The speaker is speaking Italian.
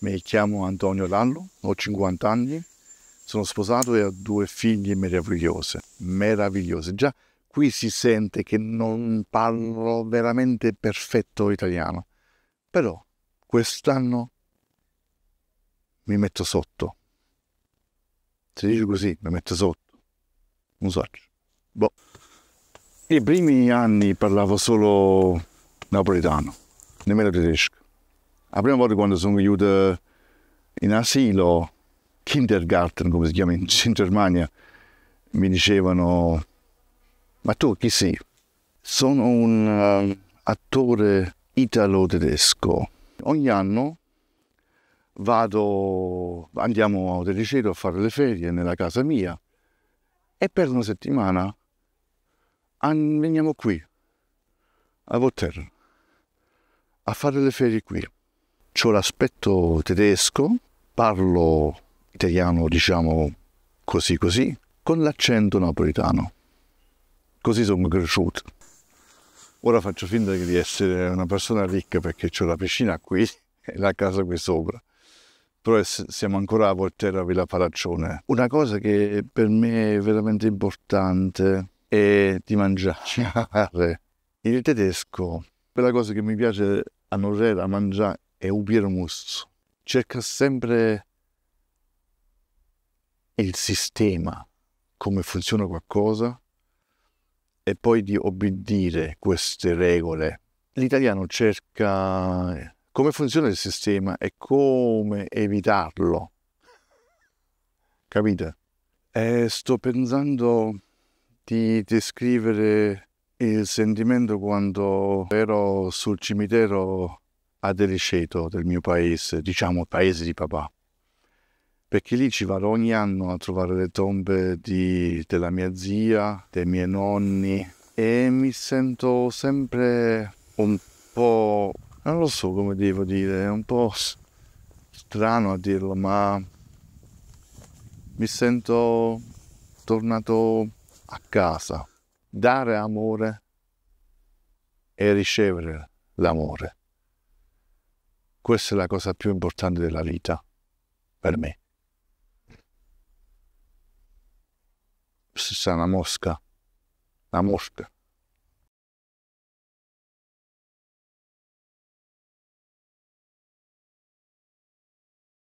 Mi chiamo Antonio Lallo, ho 50 anni, sono sposato e ho due figlie meravigliose, meravigliose. Già qui si sente che non parlo veramente perfetto italiano, però quest'anno mi metto sotto. Si dice così, mi metto sotto. Non so. Boh. I primi anni parlavo solo napoletano, nemmeno tedesco. La prima volta quando sono venuto in asilo, kindergarten come si chiama in, in Germania, mi dicevano, ma tu chi sei? Sono un uh, attore italo-tedesco. Ogni anno vado, andiamo a Tericero a fare le ferie nella casa mia e per una settimana veniamo qui, a Volterra, a fare le ferie qui ho l'aspetto tedesco, parlo italiano diciamo così così, con l'accento napoletano. Così sono cresciuto. Ora faccio finta di essere una persona ricca perché ho la piscina qui e la casa qui sopra. Però siamo ancora a Volterra Villa Paraccione. Una cosa che per me è veramente importante è di mangiare. Il tedesco, quella cosa che mi piace a Norrera, mangiare e ubbidirmos cerca sempre il sistema, come funziona qualcosa, e poi di obbedire queste regole. L'italiano cerca come funziona il sistema e come evitarlo. Capite? E sto pensando di descrivere il sentimento quando ero sul cimitero a del del mio paese, diciamo il paese di papà, perché lì ci vado ogni anno a trovare le tombe di, della mia zia, dei miei nonni e mi sento sempre un po', non lo so come devo dire, un po' strano a dirlo, ma mi sento tornato a casa. Dare amore e ricevere l'amore. Questa è la cosa più importante della vita, per me. Se sta una mosca, una mosca.